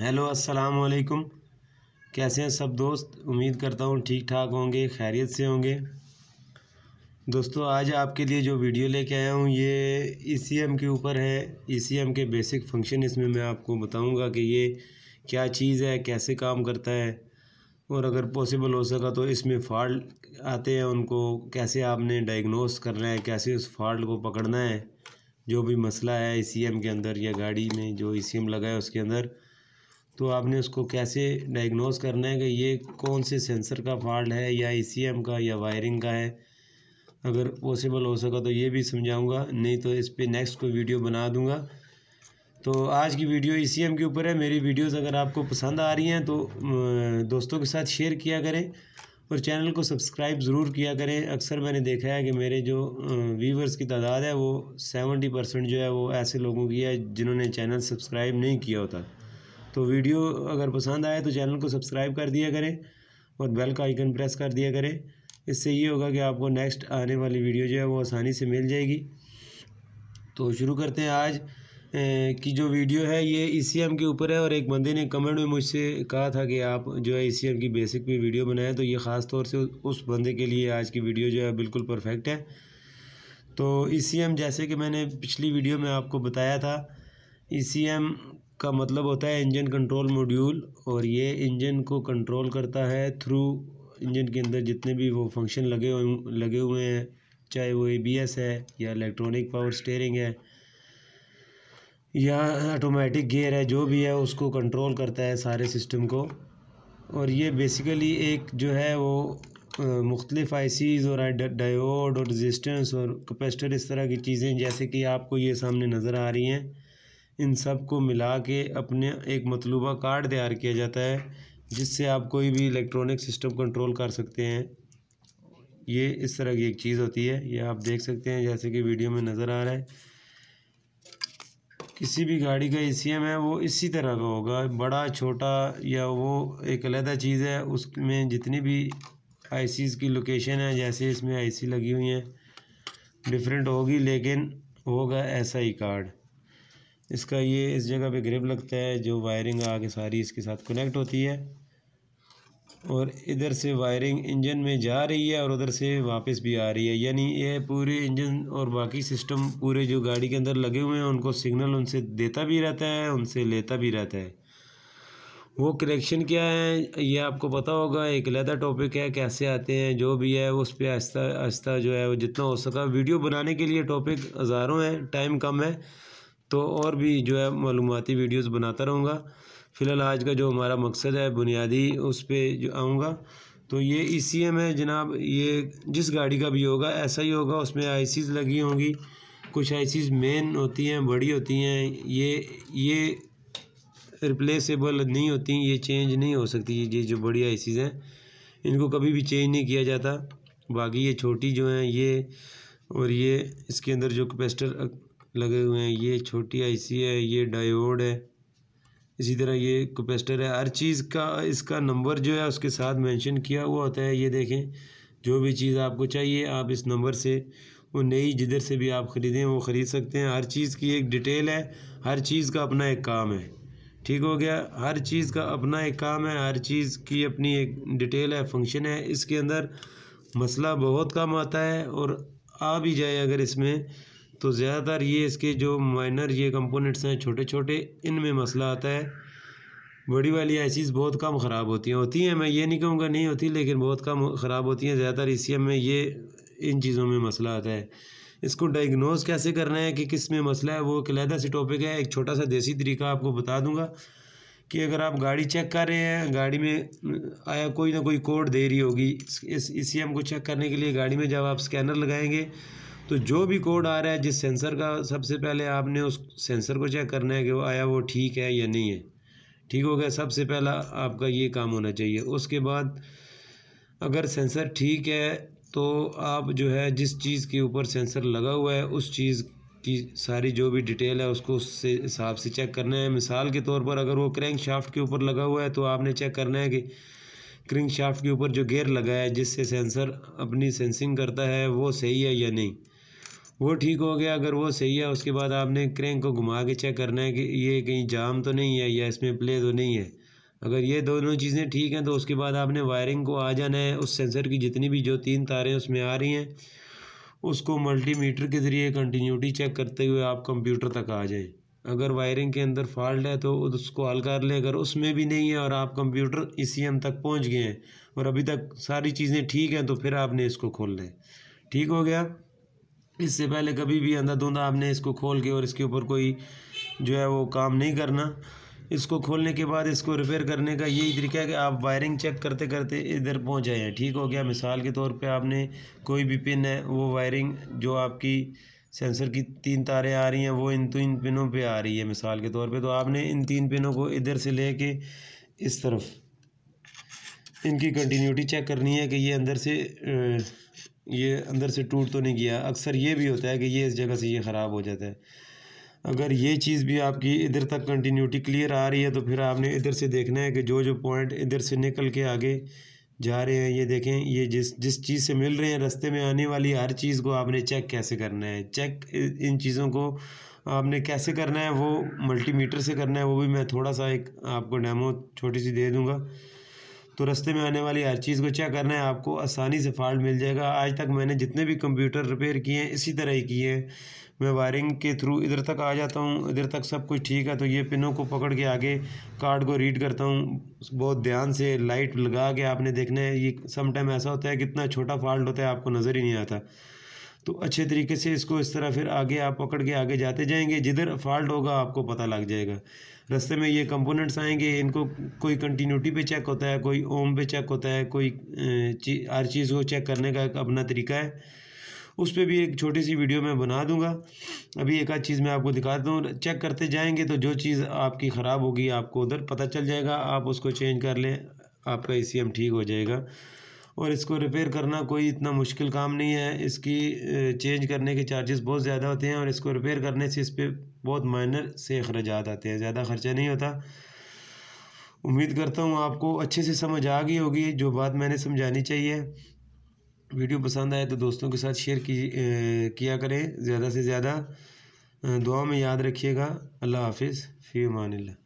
hello अस्सलाम वालेकुम कैसे हैं सब दोस्त उम्मीद करता हूँ ठीक ठाक होंगे खैरियत से होंगे दोस्तों आज आपके लिए जो वीडियो लेके आया हूँ ये ई e के ऊपर है ई e के बेसिक फंक्शन इसमें मैं आपको बताऊँगा कि ये क्या चीज़ है कैसे काम करता है और अगर पॉसिबल हो सका तो इसमें फॉल्ट आते हैं उनको कैसे आपने डायग्नोस करना है कैसे उस फॉल्ट को पकड़ना है जो भी मसला है ई e के अंदर या गाड़ी में जो ई लगा है उसके अंदर तो आपने उसको कैसे डायग्नोस करना है कि ये कौन से सेंसर का फॉल्ट है या ई e का या वायरिंग का है अगर पॉसिबल हो सका तो ये भी समझाऊंगा नहीं तो इस पर नेक्स्ट कोई वीडियो बना दूंगा तो आज की वीडियो ई e के ऊपर है मेरी वीडियोस अगर आपको पसंद आ रही हैं तो दोस्तों के साथ शेयर किया करें और चैनल को सब्सक्राइब ज़रूर किया करें अक्सर मैंने देखा है कि मेरे जो व्यूवर्स की तादाद है वो सेवेंटी परसेंट जो है वो ऐसे लोगों की है जिन्होंने चैनल सब्सक्राइब नहीं किया होता तो वीडियो अगर पसंद आए तो चैनल को सब्सक्राइब कर दिया करें और बेल का आइकन प्रेस कर दिया करें इससे ये होगा कि आपको नेक्स्ट आने वाली वीडियो जो है वो आसानी से मिल जाएगी तो शुरू करते हैं आज की जो वीडियो है ये ई e के ऊपर है और एक बंदे ने कमेंट में मुझसे कहा था कि आप जो है ई e की बेसिक भी वीडियो बनाएं तो ये ख़ास तौर से उस बंदे के लिए आज की वीडियो जो है बिल्कुल परफेक्ट है तो ई e जैसे कि मैंने पिछली वीडियो में आपको बताया था ई का मतलब होता है इंजन कंट्रोल मॉड्यूल और ये इंजन को कंट्रोल करता है थ्रू इंजन के अंदर जितने भी वो फंक्शन लगे लगे हुए हैं चाहे वो एबीएस है या इलेक्ट्रॉनिक पावर स्टेयरिंग है या ऑटोमेटिक गियर है जो भी है उसको कंट्रोल करता है सारे सिस्टम को और ये बेसिकली एक जो है वो मुख्तलिफ़ आईसीज़ और डायोड और रेजिस्टेंस और कैपेसिटर इस तरह की चीज़ें जैसे कि आपको ये सामने नज़र आ रही हैं इन सब को मिला के अपने एक मतलूबा कार्ड तैयार किया जाता है जिससे आप कोई भी इलेक्ट्रॉनिक सिस्टम कंट्रोल कर सकते हैं ये इस तरह की एक चीज़ होती है ये आप देख सकते हैं जैसे कि वीडियो में नज़र आ रहा है किसी भी गाड़ी का ए सी एम है वो इसी तरह का होगा बड़ा छोटा या वो एक अलहदा चीज़ है उसमें जितनी भी आई सीज़ की लोकेशन है जैसे इसमें आई सी लगी हुई हैं डिफरेंट होगी लेकिन होगा ऐसा ही कार्ड इसका ये इस जगह पे ग्रिप लगता है जो वायरिंग आगे सारी इसके साथ कनेक्ट होती है और इधर से वायरिंग इंजन में जा रही है और उधर से वापस भी आ रही है यानी ये पूरे इंजन और बाकी सिस्टम पूरे जो गाड़ी के अंदर लगे हुए हैं उनको सिग्नल उनसे देता भी रहता है उनसे लेता भी रहता है वो कनेक्शन क्या है ये आपको पता होगा एक लहदा टॉपिक है कैसे आते हैं जो भी है उस पर आहिस्ता आहिस्ता जो है वो जितना हो सका वीडियो बनाने के लिए टॉपिक हज़ारों हैं टाइम कम है तो और भी जो है मालूमती वीडियोस बनाता रहूँगा फ़िलहाल आज का जो हमारा मकसद है बुनियादी उस पर जो आऊँगा तो ये ई सी एम है जनाब ये जिस गाड़ी का भी होगा ऐसा ही होगा उसमें आई लगी होंगी कुछ आई मेन होती हैं बड़ी होती हैं ये ये रिप्लेसेबल नहीं होती ये चेंज नहीं हो सकती ये जो बड़ी आई हैं इनको कभी भी चेंज नहीं किया जाता बाकी ये छोटी जो हैं ये और ये इसके अंदर जो कैपेसिटर लगे हुए हैं ये छोटी आईसी है ये डायोड है इसी तरह ये कैपेसिटर है हर चीज़ का इसका नंबर जो है उसके साथ मेंशन किया हुआ होता है ये देखें जो भी चीज़ आपको चाहिए आप इस नंबर से वो नई जिधर से भी आप ख़रीदें वो ख़रीद सकते हैं हर चीज़ की एक डिटेल है हर चीज़ का अपना एक काम है ठीक हो गया हर चीज़ का अपना एक काम है हर चीज़ की अपनी एक डिटेल है फंक्शन है इसके अंदर मसला बहुत कम आता है और आ भी जाए अगर इसमें तो ज़्यादातर ये इसके जो माइनर ये कंपोनेंट्स हैं छोटे छोटे इनमें मसला आता है बड़ी वाली आईसीज़ बहुत कम ख़राब होती हैं होती हैं मैं ये नहीं कहूँगा नहीं होती लेकिन बहुत कम ख़राब होती हैं ज़्यादातर ई में ये इन चीज़ों में मसला आता है इसको डायग्नोज कैसे करना है कि किस में मसला है वो एक से टॉपिक है एक छोटा सा देसी तरीका आपको बता दूँगा कि अगर आप गाड़ी चेक कर रहे हैं गाड़ी में आया कोई ना कोई कोड दे रही होगी इस ई को चेक करने के लिए गाड़ी में जब आप स्कैनर लगाएंगे तो जो भी कोड आ रहा है जिस सेंसर का सबसे पहले आपने उस सेंसर को चेक करना है कि वो आया वो ठीक है या नहीं है ठीक हो गया सबसे पहला आपका ये काम होना चाहिए उसके बाद अगर सेंसर ठीक है तो आप जो है जिस चीज़ के ऊपर सेंसर लगा हुआ है उस चीज़ की सारी जो भी डिटेल है उसको उससे हिसाब से चेक करना है मिसाल के तौर पर अगर वो क्रैंक शाफ्ट के ऊपर लगा हुआ है तो आपने चेक करना है कि क्रैंक शाफ्ट के ऊपर जो गेयर लगा है जिससे सेंसर अपनी सेंसिंग करता है वो सही है या नहीं वो ठीक हो गया अगर वो सही है उसके बाद आपने क्रैंक को घुमा के चेक करना है कि ये कहीं जाम तो नहीं है या इसमें प्ले तो नहीं है अगर ये दोनों चीज़ें ठीक हैं तो उसके बाद आपने वायरिंग को आ जाना है उस सेंसर की जितनी भी जो तीन तारें उसमें आ रही हैं उसको मल्टीमीटर के ज़रिए कंटिन्यूटी चेक करते हुए आप कंप्यूटर तक आ जाएं अगर वायरिंग के अंदर फॉल्ट है तो उसको हल कर लें अगर उसमें भी नहीं है और आप कंप्यूटर इसी एम तक पहुँच गए हैं और अभी तक सारी चीज़ें ठीक हैं तो फिर आपने इसको खोल लें ठीक हो गया इससे पहले कभी भी अंधाधुंधा आपने इसको खोल के और इसके ऊपर कोई जो है वो काम नहीं करना इसको खोलने के बाद इसको रिपेयर करने का यही तरीका है कि आप वायरिंग चेक करते करते इधर पहुँच जाए हैं ठीक हो गया मिसाल के तौर पे आपने कोई भी पिन है वो वायरिंग जो आपकी सेंसर की तीन तारें आ रही हैं वो इन तीन पिनों पे आ रही है मिसाल के तौर पे तो आपने इन तीन पिनों को इधर से ले के इस तरफ इनकी कंटिन्यूटी चेक करनी है कि ये अंदर से ये अंदर से टूट तो नहीं गया अक्सर ये भी होता है कि ये इस जगह से ये ख़राब हो जाता है अगर ये चीज़ भी आपकी इधर तक कंटिन्यूटी क्लियर आ रही है तो फिर आपने इधर से देखना है कि जो जो पॉइंट इधर से निकल के आगे जा रहे हैं ये देखें ये जिस जिस चीज़ से मिल रहे हैं रस्ते में आने वाली हर चीज़ को आपने चेक कैसे करना है चेक इन चीज़ों को आपने कैसे करना है वो मल्टीमीटर से करना है वो भी मैं थोड़ा सा एक आपको डैमो छोटी सी दे दूँगा तो रस्ते में आने वाली हर चीज़ को चेक करना है आपको आसानी से फॉल्ट मिल जाएगा आज तक मैंने जितने भी कंप्यूटर रिपेयर किए हैं इसी तरह ही किए हैं मैं वायरिंग के थ्रू इधर तक आ जाता हूँ इधर तक सब कुछ ठीक है तो ये पिनों को पकड़ के आगे कार्ड को रीड करता हूँ बहुत ध्यान से लाइट लगा के आपने देखना है ये समटाइम ऐसा होता है कि इतना छोटा फॉल्ट होता है आपको नज़र ही नहीं आता तो अच्छे तरीके से इसको इस तरह फिर आगे आप पकड़ के आगे जाते जाएंगे जिधर फॉल्ट होगा आपको पता लग जाएगा रास्ते में ये कंपोनेंट्स आएंगे इनको कोई कंटिन्यूटी पे चेक होता है कोई ओम पे चेक होता है कोई ची, हर चीज़ को चेक करने का एक अपना तरीका है उस पर भी एक छोटी सी वीडियो मैं बना दूंगा अभी एक आध चीज़ मैं आपको दिखा दूँ चेक करते जाएंगे तो जो चीज़ आपकी ख़राब होगी आपको उधर पता चल जाएगा आप उसको चेंज कर लें आपका ई e ठीक हो जाएगा और इसको रिपेयर करना कोई इतना मुश्किल काम नहीं है इसकी चेंज करने के चार्जेस बहुत ज़्यादा होते हैं और इसको रिपेयर करने से इस पर बहुत माइनर से अखराज आते हैं ज़्यादा ख़र्चा नहीं होता उम्मीद करता हूँ आपको अच्छे से समझ आ गई होगी जो बात मैंने समझानी चाहिए वीडियो पसंद आए तो दोस्तों के साथ शेयर की, ए, किया करें ज़्यादा से ज़्यादा दुआ में याद रखिएगा अल्लाह हाफिज़ फ़ी ला